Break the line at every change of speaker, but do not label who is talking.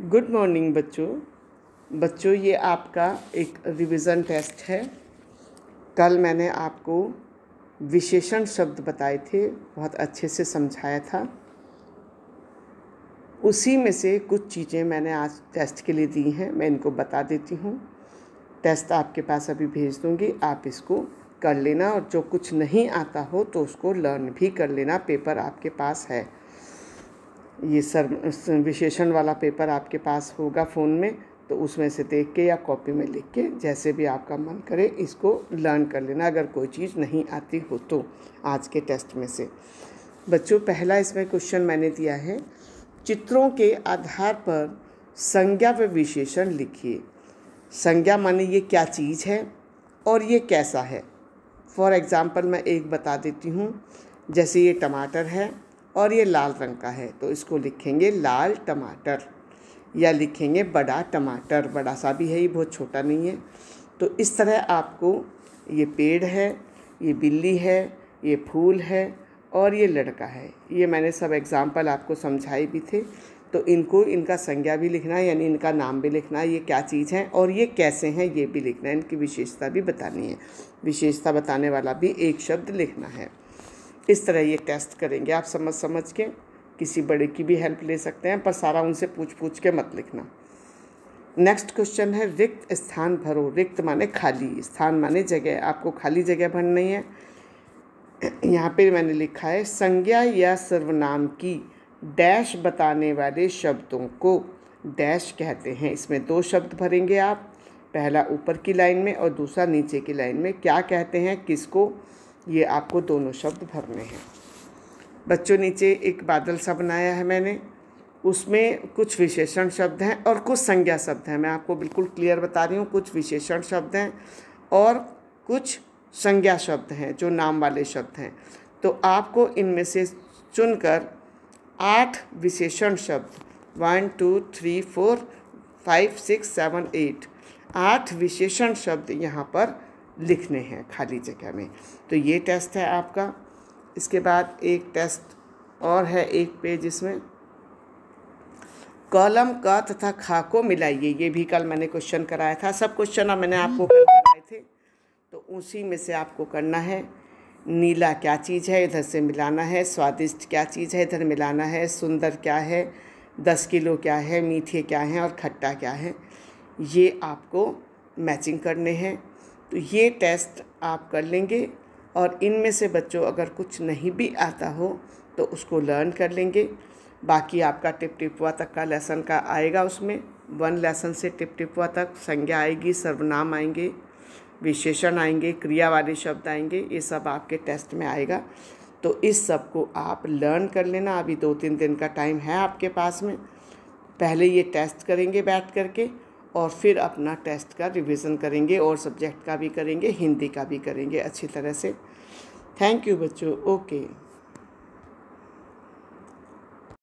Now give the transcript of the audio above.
good morning बच्चों बच्चों ये आपका एक रिवीजन टेस्ट है कल मैंने आपको विशेषण शब्द बताए थे बहुत अच्छे से समझाया था उसी में से कुछ चीज़ें मैंने आज टेस्ट के लिए दी हैं मैं इनको बता देती हूँ टेस्ट आपके पास अभी भेज दूँगी आप इसको कर लेना और जो कुछ नहीं आता हो तो उसको लर्न भी कर लेना पेपर आपके पास है ये सर विशेषण वाला पेपर आपके पास होगा फ़ोन में तो उसमें से देख के या कॉपी में लिख के जैसे भी आपका मन करे इसको लर्न कर लेना अगर कोई चीज़ नहीं आती हो तो आज के टेस्ट में से बच्चों पहला इसमें क्वेश्चन मैंने दिया है चित्रों के आधार पर संज्ञा व विशेषण लिखिए संज्ञा माने ये क्या चीज़ है और ये कैसा है फॉर एग्ज़ाम्पल मैं एक बता देती हूँ जैसे ये टमाटर है और ये लाल रंग का है तो इसको लिखेंगे लाल टमाटर या लिखेंगे बड़ा टमाटर बड़ा सा भी है ये बहुत छोटा नहीं है तो इस तरह आपको ये पेड़ है ये बिल्ली है ये फूल है और ये लड़का है ये मैंने सब एग्ज़ाम्पल आपको समझाए भी थे तो इनको इनका संज्ञा भी लिखना है यानी इनका नाम भी लिखना है ये क्या चीज़ है और ये कैसे हैं ये भी लिखना है इनकी विशेषता भी बतानी है विशेषता बताने वाला भी एक शब्द लिखना है इस तरह ये टेस्ट करेंगे आप समझ समझ के किसी बड़े की भी हेल्प ले सकते हैं पर सारा उनसे पूछ पूछ के मत लिखना नेक्स्ट क्वेश्चन है रिक्त स्थान भरो रिक्त माने खाली स्थान माने जगह आपको खाली जगह भरनी है यहाँ पे मैंने लिखा है संज्ञा या सर्वनाम की डैश बताने वाले शब्दों को डैश कहते हैं इसमें दो शब्द भरेंगे आप पहला ऊपर की लाइन में और दूसरा नीचे की लाइन में क्या कहते हैं किसको ये आपको दोनों शब्द भरने हैं बच्चों नीचे एक बादल सा बनाया है मैंने उसमें कुछ विशेषण शब्द हैं और कुछ संज्ञा शब्द हैं मैं आपको बिल्कुल क्लियर बता रही हूँ कुछ विशेषण शब्द हैं और कुछ संज्ञा शब्द हैं जो नाम वाले शब्द हैं तो आपको इनमें से चुनकर आठ विशेषण शब्द one two three four five six seven eight आठ विशेषण शब्द यहाँ पर लिखने हैं खाली जगह में तो ये टेस्ट है आपका इसके बाद एक टेस्ट और है एक पेज इसमें कॉलम का तथा खा को मिलाइए ये भी कल मैंने क्वेश्चन कराया था सब क्वेश्चन अब मैंने आपको कल कराए थे तो उसी में से आपको करना है नीला क्या चीज़ है इधर से मिलाना है स्वादिष्ट क्या चीज़ है इधर मिलाना है सुंदर क्या है दस किलो क्या है मीठे क्या हैं और खट्टा क्या है ये आपको मैचिंग करने हैं तो ये टेस्ट आप कर लेंगे और इनमें से बच्चों अगर कुछ नहीं भी आता हो तो उसको लर्न कर लेंगे बाकी आपका टिप टिपुआ तक का लेसन का आएगा उसमें वन लेसन से टिप टिपुआ तक संज्ञा आएगी सर्वनाम आएंगे विशेषण आएंगे क्रिया वाले शब्द आएंगे ये सब आपके टेस्ट में आएगा तो इस सब को आप लर्न कर लेना अभी दो तीन दिन का टाइम है आपके पास में पहले ये टेस्ट करेंगे बैठ करके और फिर अपना टेस्ट का रिवीजन करेंगे और सब्जेक्ट का भी करेंगे हिंदी का भी करेंगे अच्छी तरह से थैंक यू बच्चों ओके